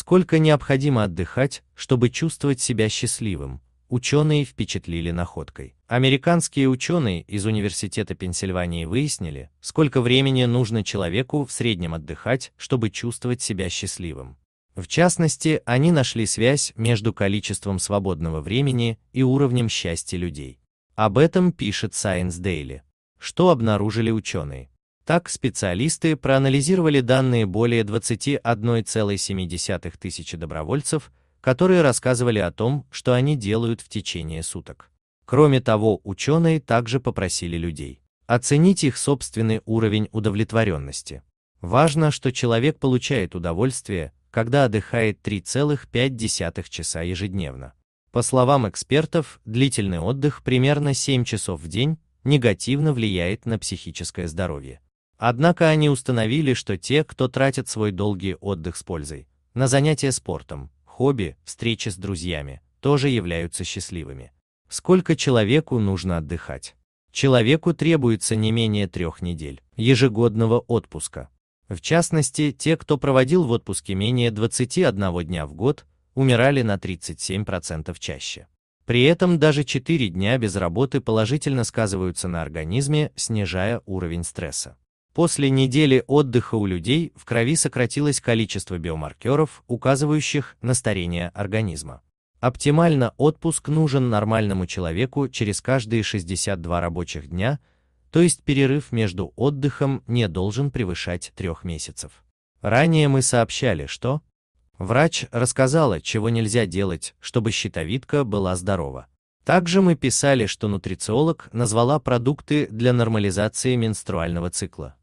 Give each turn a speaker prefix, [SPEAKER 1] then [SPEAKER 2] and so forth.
[SPEAKER 1] Сколько необходимо отдыхать, чтобы чувствовать себя счастливым, ученые впечатлили находкой. Американские ученые из Университета Пенсильвании выяснили, сколько времени нужно человеку в среднем отдыхать, чтобы чувствовать себя счастливым. В частности, они нашли связь между количеством свободного времени и уровнем счастья людей. Об этом пишет Science Daily. Что обнаружили ученые? Так, специалисты проанализировали данные более 21,7 тысячи добровольцев, которые рассказывали о том, что они делают в течение суток. Кроме того, ученые также попросили людей оценить их собственный уровень удовлетворенности. Важно, что человек получает удовольствие, когда отдыхает 3,5 часа ежедневно. По словам экспертов, длительный отдых примерно 7 часов в день негативно влияет на психическое здоровье. Однако они установили, что те, кто тратит свой долгий отдых с пользой, на занятия спортом, хобби, встречи с друзьями, тоже являются счастливыми. Сколько человеку нужно отдыхать? Человеку требуется не менее трех недель ежегодного отпуска. В частности, те, кто проводил в отпуске менее 21 дня в год, умирали на 37% чаще. При этом даже 4 дня без работы положительно сказываются на организме, снижая уровень стресса. После недели отдыха у людей в крови сократилось количество биомаркеров, указывающих на старение организма. Оптимально отпуск нужен нормальному человеку через каждые 62 рабочих дня, то есть перерыв между отдыхом не должен превышать трех месяцев. Ранее мы сообщали, что врач рассказала, чего нельзя делать, чтобы щитовидка была здорова. Также мы писали, что нутрициолог назвала продукты для нормализации менструального цикла.